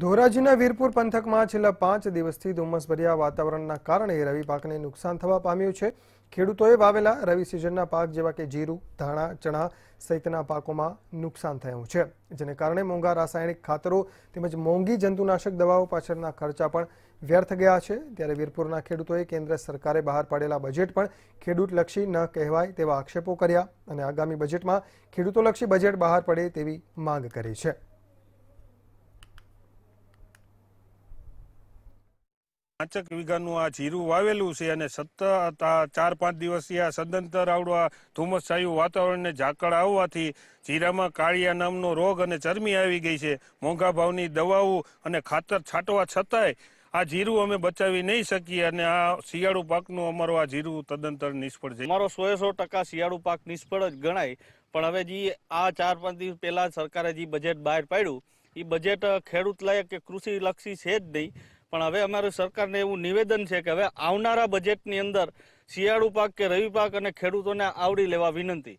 ધોરાજીના વીરપુર પંથકમાં છેલ્લા પાંચ દિવસથી ધુમ્મસભર્યા વાતાવરણના કારણે રવિ પાકને નુકસાન થવા પામ્યું છે ખેડૂતોએ વાવેલા રવિ સિઝનના પાક જેવા કે જીરું ધાણા ચણા સહિતના પાકોમાં નુકસાન થયું છે જેને કારણે મોંઘા રાસાયણિક ખાતરો તેમજ મોંઘી જંતુનાશક દવાઓ પાછળના ખર્ચા પણ વ્યર્થ ગયા છે ત્યારે વીરપુરના ખેડૂતોએ કેન્દ્ર સરકારે બહાર પાડેલા બજેટ પણ ખેડૂતલક્ષી ન કહેવાય તેવા આક્ષેપો કર્યા અને આગામી બજેટમાં ખેડૂતોલક્ષી બજેટ બહાર પડે તેવી માંગ કરી છે પાંચેક વીઘાનું આ જીરું વાવેલું છે અને સતત આ ચાર પાંચ દિવસથી આ સદંતર આવડવા ધુમ્મસછાયું વાતાવરણને ઝાકળ આવવાથી જીરામાં કાળિયા નામનો રોગ અને ચરમી આવી ગઈ છે મોંઘા ભાવની દવાઓ અને ખાતર છાંટવા છતાંય આ જીરું અમે બચાવી નહીં શકીએ અને આ શિયાળુ પાકનું અમારો આ જીરું તદંતર નિષ્ફળ છે અમારો સોએ સો ટકા શિયાળુ પાક નિષ્ફળ જ ગણાય પણ હવે જે આ ચાર પાંચ દિવસ પહેલાં સરકારે જે બજેટ બહાર પાડ્યું એ બજેટ ખેડૂત લાયક કે કૃષિલક્ષી છે જ નહીં પણ હવે અમારું સરકારને એવું નિવેદન છે કે હવે આવનારા બજેટની અંદર શિયાળુ પાક કે રવિ પાક અને ખેડૂતોને આવડી લેવા વિનંતી